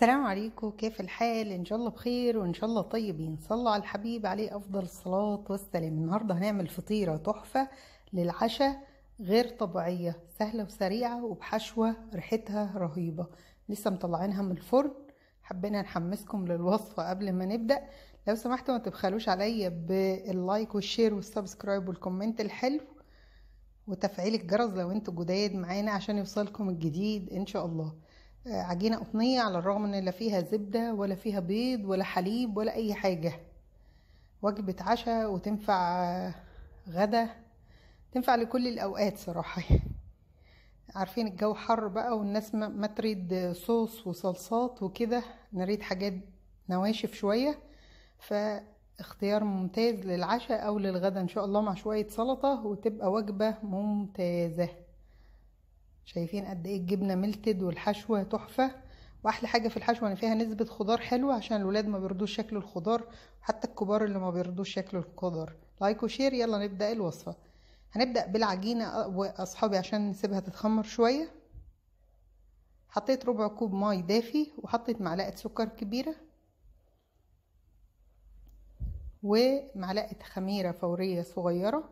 السلام عليكم كيف الحال ان شاء الله بخير وان شاء الله طيبين صلوا على الحبيب عليه افضل الصلاه والسلام النهارده هنعمل فطيره تحفه للعشاء غير طبيعيه سهله وسريعه وبحشوه ريحتها رهيبه لسه مطلعينها من الفرن حبينا نحمسكم للوصفه قبل ما نبدا لو سمحتوا ما تبخلوش عليا باللايك والشير والسبسكرايب والكومنت الحلو وتفعيل الجرس لو انتوا جداد معانا عشان يوصلكم الجديد ان شاء الله عجينة قطنية على الرغم ان لا فيها زبدة ولا فيها بيض ولا حليب ولا اي حاجة وجبة عشاء وتنفع غدا تنفع لكل الاوقات صراحة عارفين الجو حر بقى والناس ما تريد صوص وصلصات وكده نريد حاجات نواشف شوية فاختيار ممتاز للعشاء او للغدا ان شاء الله مع شوية سلطة وتبقى وجبة ممتازة شايفين قد ايه الجبنه ملتد والحشوه تحفه واحلى حاجه في الحشوه ان فيها نسبه خضار حلوه عشان الولاد ما بيرضوش شكل الخضار حتى الكبار اللي ما بيرضوش شكل الخضار لايك وشير يلا نبدا الوصفه هنبدا بالعجينه واصحابي عشان نسيبها تتخمر شويه حطيت ربع كوب ماي دافي وحطيت معلقه سكر كبيره ومعلقه خميره فوريه صغيره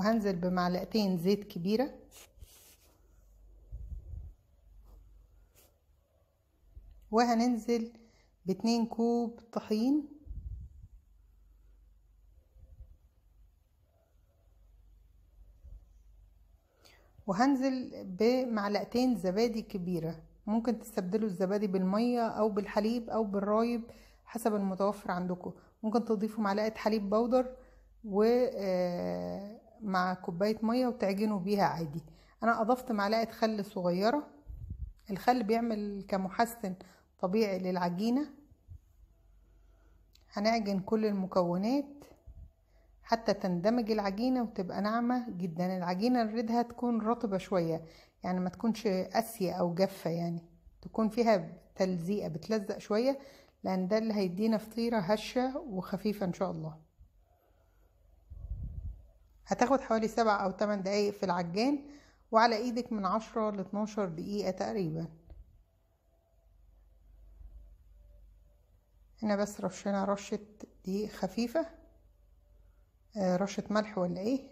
وهنزل بمعلقتين زيت كبيرة وهننزل باتنين كوب طحين وهنزل بمعلقتين زبادي كبيرة ممكن تستبدلوا الزبادي بالمية او بالحليب او بالرايب حسب المتوفر عندكم ممكن تضيفوا معلقة حليب بودر و آه، مع كوباية مية وتعجنوا بيها عادي أنا أضفت معلقة خل صغيرة الخل بيعمل كمحسن طبيعي للعجينة هنعجن كل المكونات حتى تندمج العجينة وتبقى ناعمة جدا العجينة نريدها تكون رطبة شوية يعني ما تكونش قاسية أو جافة يعني تكون فيها تلزيقة بتلزق شوية لأن ده اللي هيدينا فطيرة هشة وخفيفة إن شاء الله هتاخد حوالي سبع أو تمن دقايق في العجان وعلى ايدك من عشرة لاتناشر دقيقة تقريبا هنا بس رشينا رشة دقيق خفيفة آه، رشة ملح ولا ايه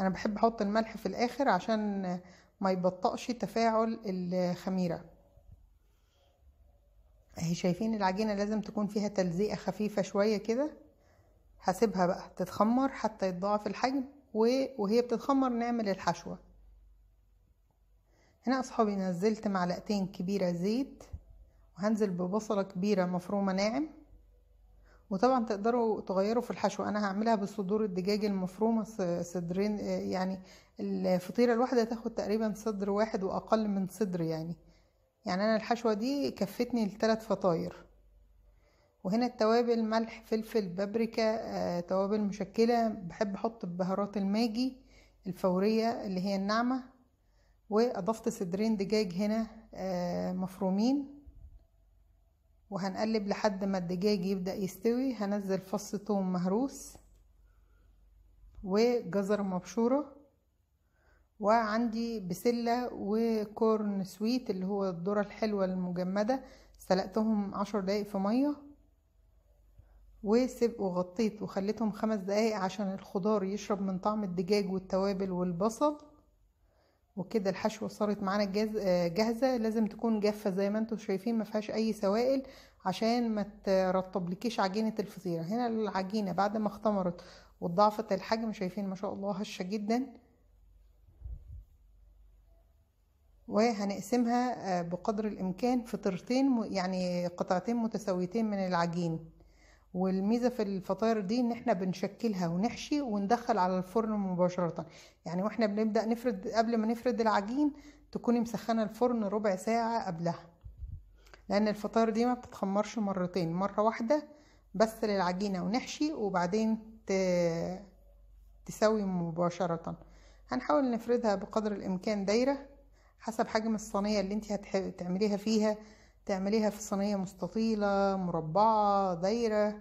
انا بحب احط الملح في الاخر عشان ما يبطأش تفاعل الخميرة اهي شايفين العجينة لازم تكون فيها تلزيقة خفيفة شوية كده هسيبها بقى تتخمر حتى يتضاعف الحجم وهي بتتخمر نعمل الحشوة هنا اصحابي نزلت معلقتين كبيرة زيت وهنزل ببصلة كبيرة مفرومة ناعم وطبعا تقدروا تغيروا في الحشوة انا هعملها بصدور الدجاج المفرومه صدرين يعني الفطيره الواحده تاخد تقريبا صدر واحد واقل من صدر يعني يعني انا الحشوه دي كفتني لثلاث فطاير وهنا التوابل ملح فلفل بابريكا آه، توابل مشكلة بحب احط بهارات الماجي الفورية اللي هي الناعمة واضفت صدرين دجاج هنا آه، مفرومين وهنقلب لحد ما الدجاج يبدأ يستوي هنزل فص ثوم مهروس وجزرة مبشورة وعندي بسلة وكورن سويت اللي هو الذرة الحلوة المجمدة سلقتهم عشر دقايق في مية وسبق وغطيت وخليتهم خمس دقايق عشان الخضار يشرب من طعم الدجاج والتوابل والبصل وكده الحشوه صارت معانا آه، جاهزه لازم تكون جافه زي ما انتم شايفين ما فيهاش اي سوائل عشان ما ترطبلكيش عجينه الفطيره هنا العجينه بعد ما اختمرت واتضاعفت الحجم شايفين ما شاء الله هشه جدا وهنقسمها آه، بقدر الامكان فطرتين يعني قطعتين متساويتين من العجين والميزه في الفطاير دي ان احنا بنشكلها ونحشي وندخل على الفرن مباشره يعني واحنا بنبدا نفرد قبل ما نفرد العجين تكوني مسخنه الفرن ربع ساعه قبلها لان الفطاير دي ما بتتخمرش مرتين مره واحده بس للعجينه ونحشي وبعدين تسوي مباشره هنحاول نفردها بقدر الامكان دايره حسب حجم الصينيه اللي انت هتعمليها فيها تعمليها في صينية مستطيلة مربعة دايرة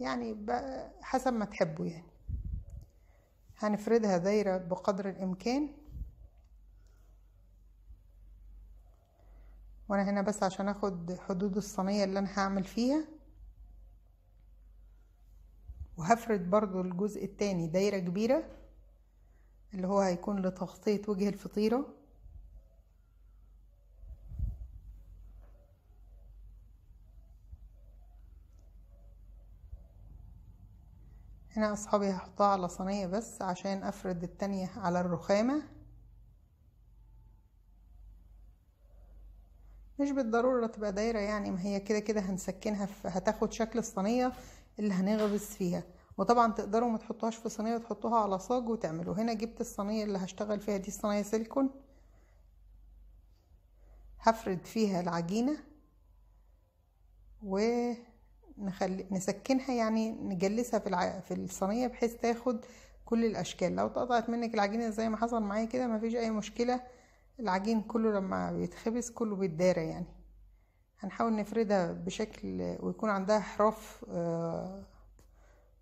يعني حسب ما تحبوا يعني هنفردها دايرة بقدر الإمكان وأنا هنا بس عشان أخد حدود الصينية اللي أنا هعمل فيها وهفرد برضو الجزء التاني دايرة كبيرة اللي هو هيكون لتغطية وجه الفطيرة هنا اصحابي هحطها على صينية بس عشان افرد التانية على الرخامة مش بالضرورة تبقى دايرة يعني ما هي كده كده هنسكنها هتاخد شكل الصينية اللي هنغبس فيها وطبعا تقدروا ما تحطوهاش في صينية وتحطوها على صاج وتعملوا هنا جبت الصينية اللي هشتغل فيها دي صينية سيليكون هفرد فيها العجينة و نخلي نسكنها يعني نجلسها في الع... في الصينيه بحيث تاخد كل الاشكال لو اتقطعت منك العجينه زي ما حصل معايا كده مفيش اي مشكله العجين كله لما بيتخبز كله بيتدارى يعني هنحاول نفردها بشكل ويكون عندها حرف آه،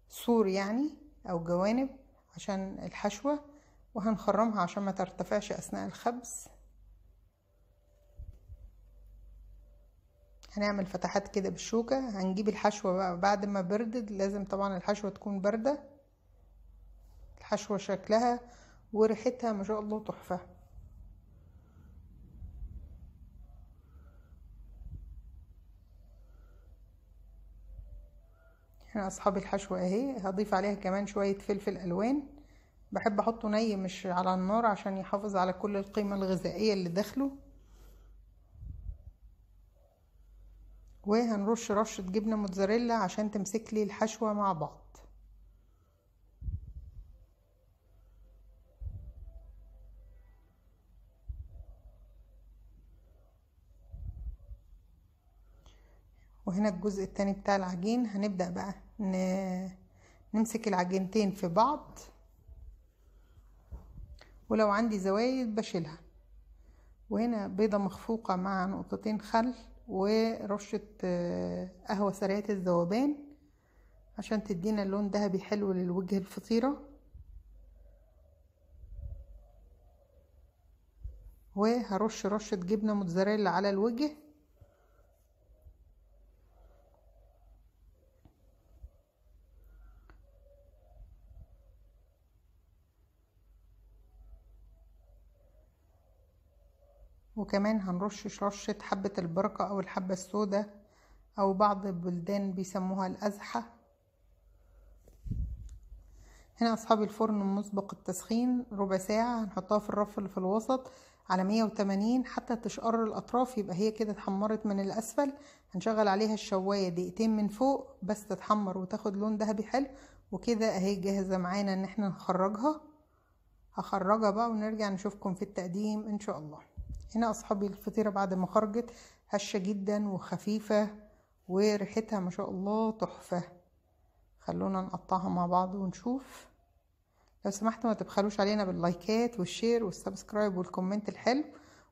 سور يعني او جوانب عشان الحشوه وهنخرمها عشان ما ترتفعش اثناء الخبز هنعمل فتحات كده بالشوكة هنجيب الحشوة بقى بعد ما بردت لازم طبعا الحشوة تكون باردة الحشوة شكلها وريحتها ما شاء الله تحفة احنا اصحاب الحشوة اهي هضيف عليها كمان شوية فلفل الوان بحب احطه ني مش على النار عشان يحافظ على كل القيمة الغذائية اللي داخله وهنرش رشة جبنة موتزاريلا عشان تمسك لي الحشوة مع بعض وهنا الجزء التاني بتاع العجين هنبدأ بقى نمسك العجينتين في بعض ولو عندي زوايد بشيلها وهنا بيضة مخفوقة مع نقطتين خل ورشة آه، قهوة سريعة الذوبان عشان تدينا اللون ذهبي حلو للوجه الفطيرة وهرش رشة جبنة موتزاريلا على الوجه وكمان هنرش رشة حبة البركة أو الحبة السوداء أو بعض البلدان بيسموها الأزحة هنا أصحاب الفرن مسبق التسخين ربع ساعة هنحطها في الرف اللي في الوسط على 180 حتى تشقر الأطراف يبقى هي كده اتحمرت من الأسفل هنشغل عليها الشواية دقيقتين من فوق بس تتحمر وتاخد لون ذهبي حلو وكده أهي جاهزة معانا إن احنا نخرجها هخرجها بقى ونرجع نشوفكم في التقديم إن شاء الله هنا اصحابي الفطيره بعد ما خرجت هشه جدا وخفيفه وريحتها ما شاء الله تحفه خلونا نقطعها مع بعض ونشوف لو سمحت ما تبخلوش علينا باللايكات والشير والسبسكرايب والكومنت الحلو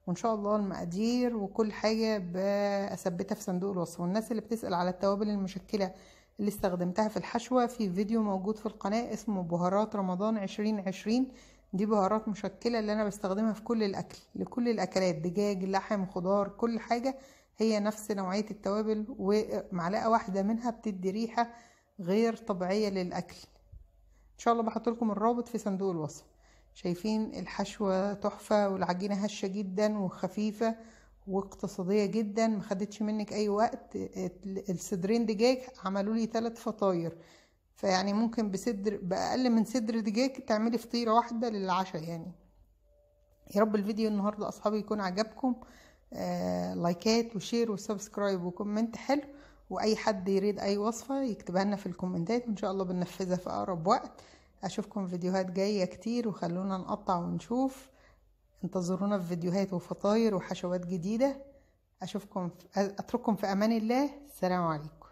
وان شاء الله المقادير وكل حاجه بثبتها في صندوق الوصف والناس اللي بتسال على التوابل المشكله اللي استخدمتها في الحشوه في فيديو موجود في القناه اسمه بهارات رمضان 2020 دي بهارات مشكلة اللي أنا بستخدمها في كل الأكل لكل الأكلات دجاج لحم خضار كل حاجة هي نفس نوعية التوابل ومعلقة واحدة منها بتدي ريحة غير طبيعية للأكل إن شاء الله بحط لكم الرابط في صندوق الوصف شايفين الحشوة تحفة والعجينة هشة جدا وخفيفة واقتصادية جدا مخدتش منك أي وقت الصدرين دجاج عملوا لي ثلاث فطاير فيعني ممكن بصدر بأقل من صدر دجاج تعملي فطيرة واحدة للعشاء يعني يا رب الفيديو النهاردة أصحابي يكون عجبكم آه لايكات وشير وسبسكرايب وكومنت حلو وأي حد يريد أي وصفة يكتبها لنا في الكومنتات وإن شاء الله بننفذها في أقرب وقت أشوفكم فيديوهات جاية كتير وخلونا نقطع ونشوف انتظرونا في فيديوهات وفطاير وحشوات جديدة أشوفكم أترككم في أمان الله السلام عليكم